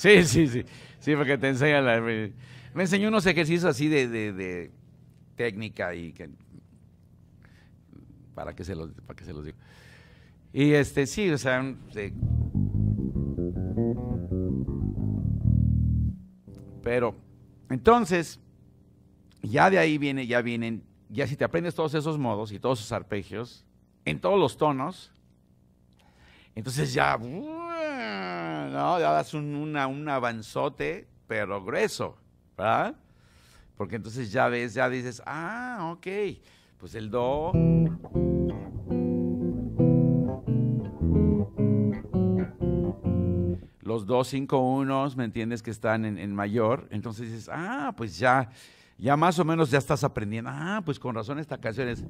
Sí, sí, sí. Sí, porque te enseña la... Me enseñó unos ejercicios así de, de, de técnica y que... Para que se los, para que se los digo. Y este, sí, o sea... Pero, entonces, ya de ahí viene, ya vienen, ya si te aprendes todos esos modos y todos esos arpegios, en todos los tonos, entonces ya... Uh, no, ya un, un avanzote, pero grueso, ¿verdad? Porque entonces ya ves, ya dices, ah, ok, pues el do... Los dos cinco unos, ¿me entiendes? Que están en, en mayor. Entonces dices, ah, pues ya, ya más o menos ya estás aprendiendo. Ah, pues con razón esta canción es...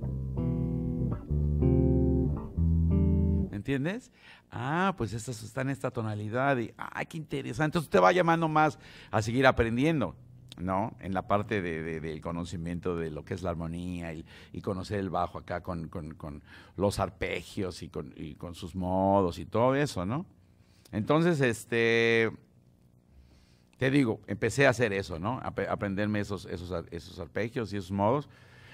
entiendes? Ah, pues estas están en esta tonalidad y, ah, qué interesante. Entonces te va llamando más a seguir aprendiendo. ¿no? En la parte del conocimiento de lo que es la armonía y, conocer el bajo acá con, los arpegios y con, sus modos y todo eso, ¿no? Entonces, este, te digo, empecé a hacer eso, ¿no? aprenderme esos, esos, esos arpegios y esos modos,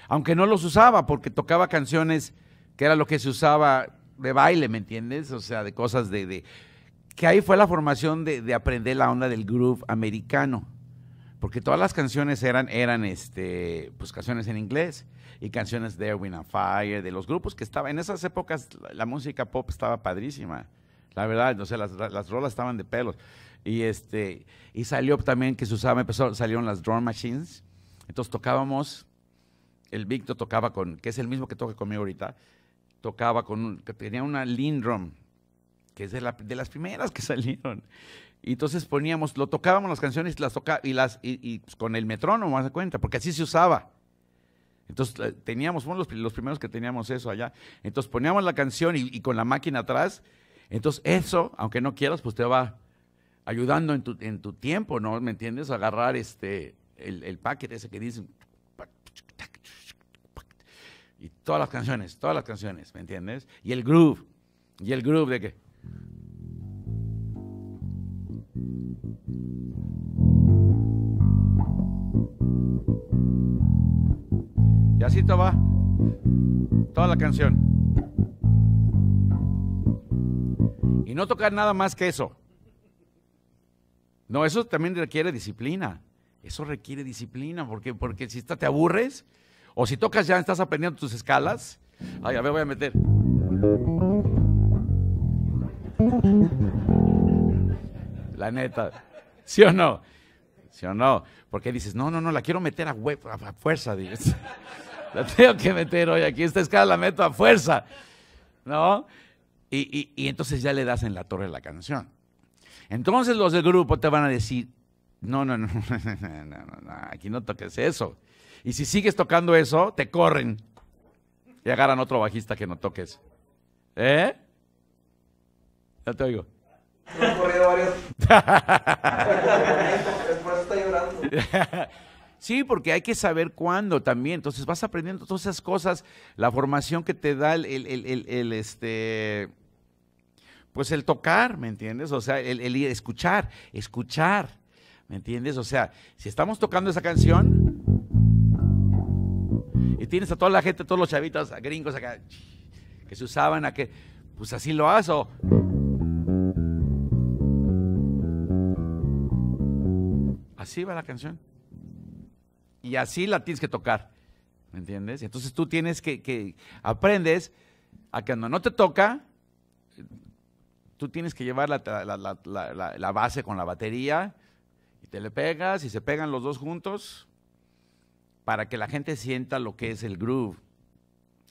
aunque no los usaba porque tocaba canciones que era lo que se usaba de baile, ¿me entiendes? O sea, de cosas de... de que ahí fue la formación de, aprender la onda del groove americano. Porque todas las canciones eran, eran este, pues canciones en inglés y canciones de Erwin and Fire, de los grupos que estaban. En esas épocas la, música pop estaba padrísima. La verdad, no sé, las, rolas estaban de pelos. Y este, y salió también que se usaba, empezó, salieron las drum machines. Entonces tocábamos, el Victor tocaba con, que es el mismo que toca conmigo ahorita, tocaba con que tenía una Lindrum, que es de, la, de, las primeras que salieron. Y entonces poníamos, lo tocábamos las canciones las y las y, y pues, con el metrónomo, más cuenta, porque así se usaba. Entonces eh, teníamos, fuimos los, los, primeros que teníamos eso allá. Entonces poníamos la canción y, con la máquina atrás. Entonces eso, aunque no quieras, pues te va ayudando en tu, en tu tiempo, ¿no? ¿Me entiendes? Agarrar este, el, el paquete ese que dicen todas las canciones, todas las canciones, ¿me entiendes? Y el groove, y el groove de qué Y así te va toda la canción. Y no tocar nada más que eso. No, eso también requiere disciplina. Eso requiere disciplina, porque, porque si te aburres, o si tocas ya, estás aprendiendo tus escalas. Ay, a ver, voy a meter. La neta. ¿Sí o no? ¿Sí o no? Porque dices, no, no, no, la quiero meter a, fuerza. Dices. La tengo que meter hoy aquí. Esta escala la meto a fuerza. ¿No? Y, y, entonces ya le das en la torre la canción. Entonces los del grupo te van a decir, no, no, no, no, no, no, aquí no toques eso. Y si sigues tocando eso, te corren. Y agarran otro bajista que no toques. ¿Eh? Ya te oigo. llorando. Sí, porque hay que saber cuándo también. Entonces vas aprendiendo todas esas cosas, la formación que te da el, el este, pues el tocar, ¿me entiendes? O sea, el, escuchar, escuchar, ¿me entiendes? O sea, si estamos tocando esa canción, tienes a toda la gente, todos los chavitos, a gringos que se usaban a que, pues así lo hago. Así va la canción. Y así la tienes que tocar. ¿Me entiendes? Entonces tú tienes que, que aprendes a que cuando no te toca, tú tienes que llevar la, la base con la batería y te le pegas y se pegan los dos juntos para que la gente sienta lo que es el groove,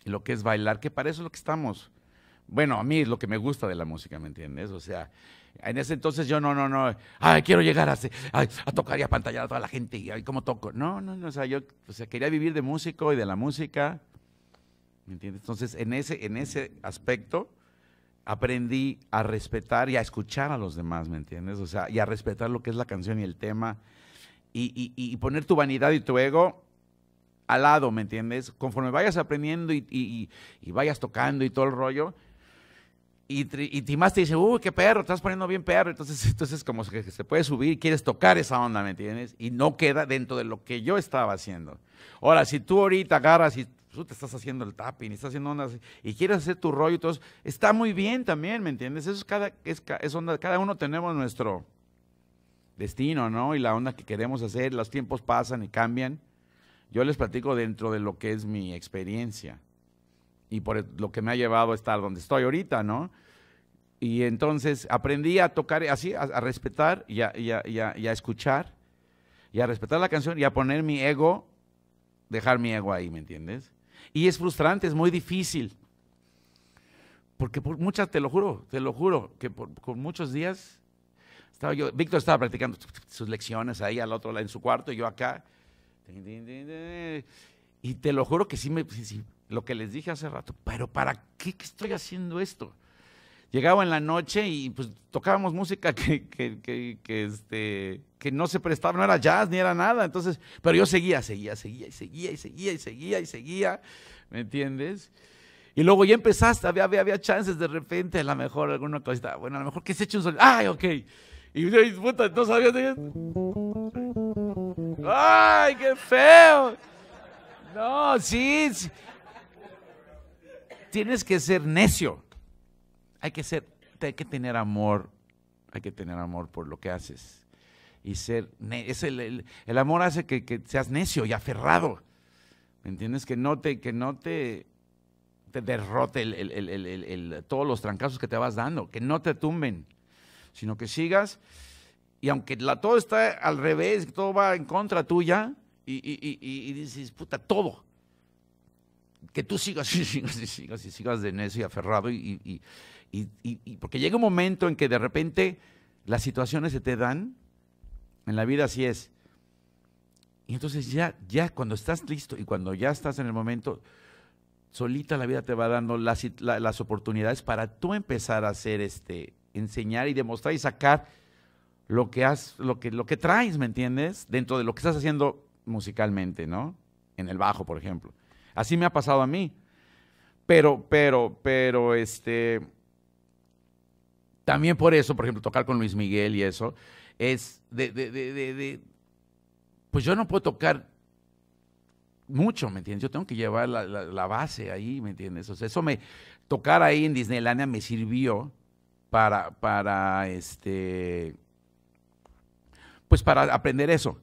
lo que es bailar, que para eso es lo que estamos. Bueno, a mí es lo que me gusta de la música, ¿me entiendes? O sea, en ese entonces yo no, no, no, ay, quiero llegar a, tocar y a pantallar a toda la gente y ay, cómo toco. No, no, no, o sea, yo o sea, quería vivir de músico y de la música, ¿me entiendes? Entonces, en ese, en ese aspecto aprendí a respetar y a escuchar a los demás, ¿me entiendes? O sea, y a respetar lo que es la canción y el tema y, y poner tu vanidad y tu ego al lado, ¿me entiendes? Conforme vayas aprendiendo y, vayas tocando y todo el rollo, y, y Timás te dice, uy, qué perro, estás poniendo bien perro. Entonces, entonces como que se puede subir y quieres tocar esa onda, ¿me entiendes? Y no queda dentro de lo que yo estaba haciendo. Ahora, si tú ahorita agarras y tú te estás haciendo el tapping y estás haciendo ondas y quieres hacer tu rollo está muy bien también, ¿me entiendes? Eso es cada, cada uno tenemos nuestro destino, ¿no? Y la onda que queremos hacer, los tiempos pasan y cambian. Yo les platico dentro de lo que es mi experiencia y por lo que me ha llevado a estar donde estoy ahorita, ¿no? Y entonces aprendí a tocar así, a, respetar y a, escuchar y a respetar la canción y a poner mi ego, dejar mi ego ahí, ¿me entiendes? Y es frustrante, es muy difícil. Porque por muchas, te lo juro, te lo juro, que por, muchos días estaba yo, Víctor estaba practicando sus lecciones ahí al otro lado en su cuarto y yo acá y te lo juro que sí me, lo que les dije hace rato, pero ¿para qué, estoy haciendo esto? Llegaba en la noche y pues tocábamos música que, que, que, este, que no se prestaba, no era jazz ni era nada. Entonces, pero yo seguía, seguía, seguía y seguía y seguía y seguía y seguía, ¿me entiendes? Y luego ya empezaste, había, había, chances de repente, a lo mejor alguna cosa ah, bueno, a lo mejor que se eche un sol, ¡ay, ok! Y puta, no sabía de ¡Ay, qué feo! No, sí, Tienes que ser necio. Hay que ser, hay que tener amor, hay que tener amor por lo que haces. Y ser, es el, amor hace que, seas necio y aferrado. ¿Me entiendes? Que no te, que no te, derrote el, todos los trancazos que te vas dando, que no te tumben, sino que sigas y aunque la, todo está al revés, todo va en contra tuya, y, y, y, dices, puta, todo. Que tú sigas y sigas y sigas y sigas de necio y aferrado, y, porque llega un momento en que de repente las situaciones se te dan, en la vida así es. Y entonces ya, ya cuando estás listo y cuando ya estás en el momento, solita la vida te va dando las, las oportunidades para tú empezar a hacer este, enseñar y demostrar y sacar lo que, has, lo que, lo que traes, ¿me entiendes? Dentro de lo que estás haciendo musicalmente, ¿no? En el bajo, por ejemplo. Así me ha pasado a mí. Pero, pero, pero, este. También por eso, por ejemplo, tocar con Luis Miguel y eso, es de, de, de, pues yo no puedo tocar mucho, ¿me entiendes? Yo tengo que llevar la, base ahí, ¿me entiendes? O sea, eso me, tocar ahí en Disneylandia me sirvió para, para, este, pues, para aprender eso.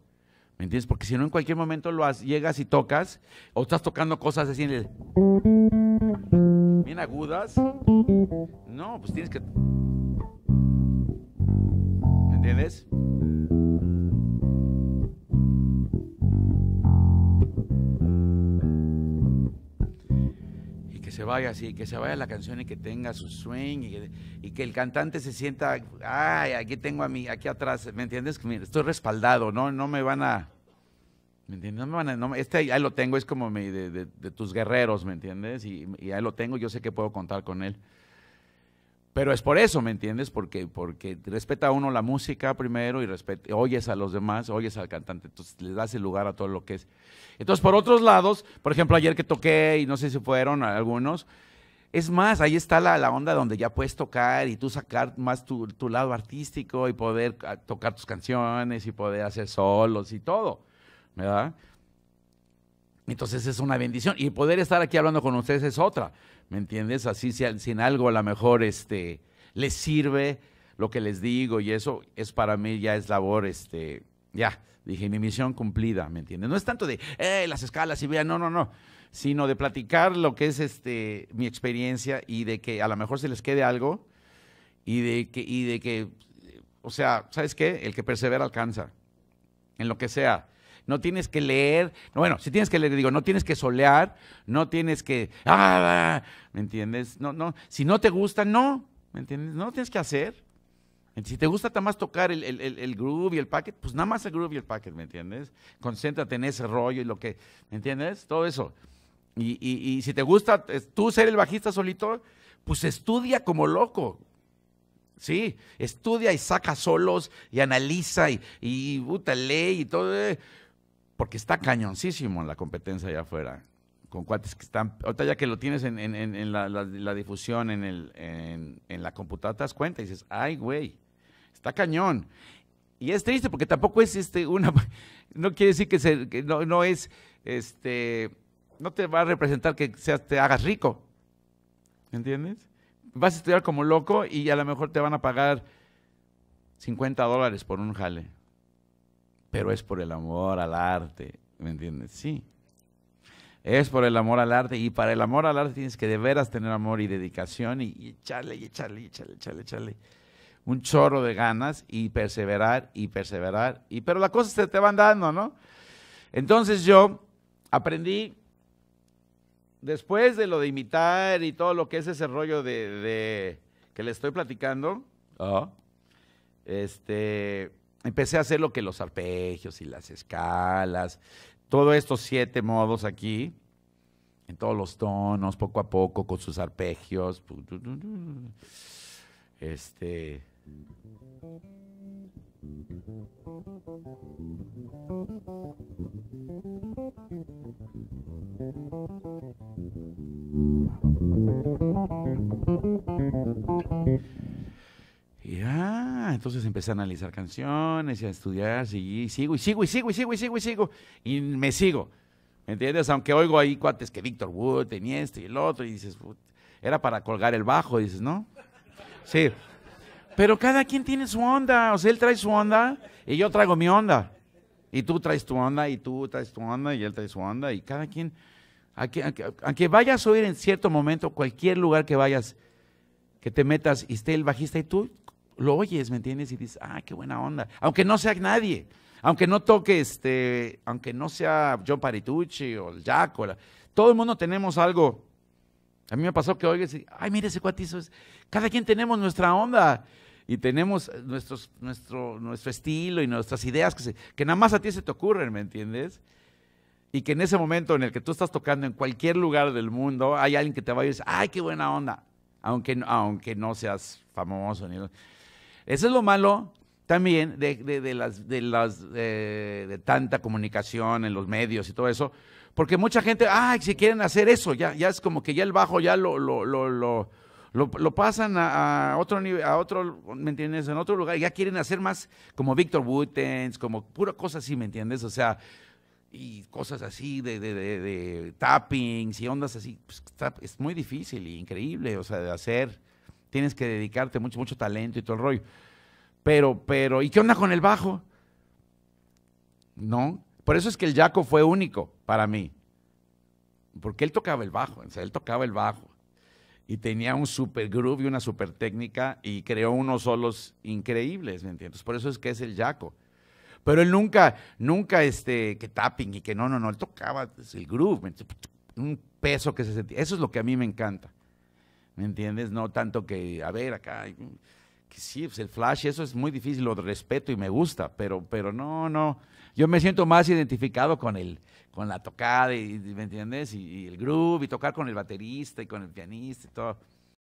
¿Me entiendes? Porque si no, en cualquier momento lo has, llegas y tocas, o estás tocando cosas así en bien agudas. No, pues tienes que. ¿Me entiendes? vaya así, que se vaya la canción y que tenga su swing y que, el cantante se sienta, ay, aquí tengo a mí, aquí atrás, ¿me entiendes? estoy respaldado, no, no me van a, ¿me entiendes? No me van este ahí lo tengo, es como mi, de, tus guerreros, ¿me entiendes? Y, y ahí lo tengo, yo sé que puedo contar con él. Pero es por eso, ¿me entiendes? Porque, porque respeta a uno la música primero y oyes a los demás, oyes al cantante, entonces le das el lugar a todo lo que es. Entonces, por otros lados, por ejemplo, ayer que toqué, y no sé si fueron algunos, es más, ahí está la, onda donde ya puedes tocar y tú sacar más tu, tu lado artístico y poder ah, tocar tus canciones y poder hacer solos y todo, ¿verdad? Entonces es una bendición. Y poder estar aquí hablando con ustedes es otra, ¿me entiendes? Así si, algo a lo mejor este, les sirve lo que les digo y eso es para mí ya es labor, este, ya, dije, mi misión cumplida, ¿me entiendes? No es tanto de, eh, las escalas y vean, no, no, no, sino de platicar lo que es este, mi experiencia y de que a lo mejor se les quede algo y de que, y de que o sea, ¿sabes qué? El que persevera alcanza, en lo que sea no tienes que leer, bueno, si tienes que leer, digo, no tienes que solear, no tienes que, ah, ¿me entiendes? No, no, si no te gusta, no, ¿me entiendes? No tienes que hacer. Si te gusta nada más tocar el, groove y el packet, pues nada más el groove y el packet, ¿me entiendes? Concéntrate en ese rollo y lo que, ¿me entiendes? Todo eso. Y, y, si te gusta tú ser el bajista solito, pues estudia como loco. Sí, estudia y saca solos y analiza y, y lee y todo. Eh porque está cañoncísimo en la competencia allá afuera, con cuates que están, ahorita ya que lo tienes en, la, difusión, en, la computadora, te das cuenta y dices, ay, güey, está cañón. Y es triste porque tampoco es este, una, no quiere decir que, no, es, este, no te va a representar que seas, te hagas rico, ¿entiendes? Vas a estudiar como loco y a lo mejor te van a pagar 50 dólares por un jale pero es por el amor al arte, ¿me entiendes? Sí. Es por el amor al arte y para el amor al arte tienes que de veras tener amor y dedicación y, y echarle, y echarle, y echarle, echarle, echarle. Un chorro de ganas y perseverar y perseverar. Y, pero las cosas se te van dando, ¿no? Entonces yo aprendí, después de lo de imitar y todo lo que es ese rollo de, que le estoy platicando, este empecé a hacer lo que los arpegios y las escalas, todos estos siete modos aquí, en todos los tonos, poco a poco, con sus arpegios. Este. Y ah, entonces empecé a analizar canciones y a estudiar, y sigo, y sigo, y sigo, y sigo, y sigo, y sigo, y me sigo. ¿Me entiendes? Aunque oigo ahí cuates que Víctor Wood tenía esto y el otro, y dices, era para colgar el bajo, dices, ¿no? Sí. Pero cada quien tiene su onda, o sea, él trae su onda y yo traigo mi onda. Y tú traes tu onda, y tú traes tu onda, y él trae su onda, y cada quien, aunque, aunque vayas a oír en cierto momento, cualquier lugar que vayas, que te metas y esté el bajista y tú, lo oyes, ¿me entiendes? Y dices, ah, qué buena onda. Aunque no sea nadie, aunque no toque, este, aunque no sea John Paritucci o el todo el mundo tenemos algo. A mí me pasó que oigas y, ay, mire ese cuatizo, es, cada quien tenemos nuestra onda y tenemos nuestro, estilo y nuestras ideas que, que nada más a ti se te ocurren, ¿me entiendes? Y que en ese momento en el que tú estás tocando en cualquier lugar del mundo, hay alguien que te va a decir, ay, qué buena onda, aunque, aunque no seas famoso. Ni, eso es lo malo también de, de, las, de, las eh, de tanta comunicación en los medios y todo eso, porque mucha gente, ay, si quieren hacer eso, ya, ya es como que ya el bajo ya lo, lo, lo, lo, lo pasan a, otro a otro, ¿me entiendes? En otro lugar, ya quieren hacer más como Victor Wootens, como pura cosa así, ¿me entiendes? O sea, y cosas así de, de, de, de tappings y ondas así, pues, es muy difícil y increíble, o sea, de hacer Tienes que dedicarte mucho, mucho talento y todo el rollo. Pero, pero, ¿y qué onda con el bajo? No. Por eso es que el Jaco fue único para mí. Porque él tocaba el bajo, o sea, él tocaba el bajo. Y tenía un super groove y una super técnica y creó unos solos increíbles, ¿me entiendes? Por eso es que es el Jaco. Pero él nunca, nunca, este, que tapping y que no, no, no, él tocaba el groove, un peso que se sentía. Eso es lo que a mí me encanta. ¿Me entiendes? No tanto que, a ver, acá, que sí, pues el flash, eso es muy difícil, lo respeto y me gusta, pero, pero no, no. Yo me siento más identificado con el, con la tocada, y, ¿me entiendes? y el groove, y tocar con el baterista y con el pianista y todo.